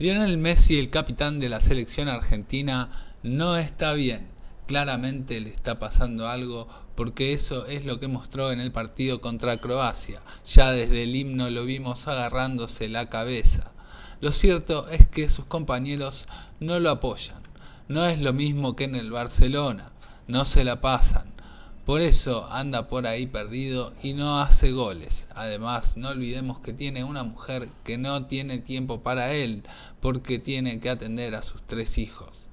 Lionel Messi, el capitán de la selección argentina, no está bien. Claramente le está pasando algo porque eso es lo que mostró en el partido contra Croacia. Ya desde el himno lo vimos agarrándose la cabeza. Lo cierto es que sus compañeros no lo apoyan. No es lo mismo que en el Barcelona. No se la pasan. Por eso anda por ahí perdido y no hace goles. Además, no olvidemos que tiene una mujer que no tiene tiempo para él porque tiene que atender a sus tres hijos.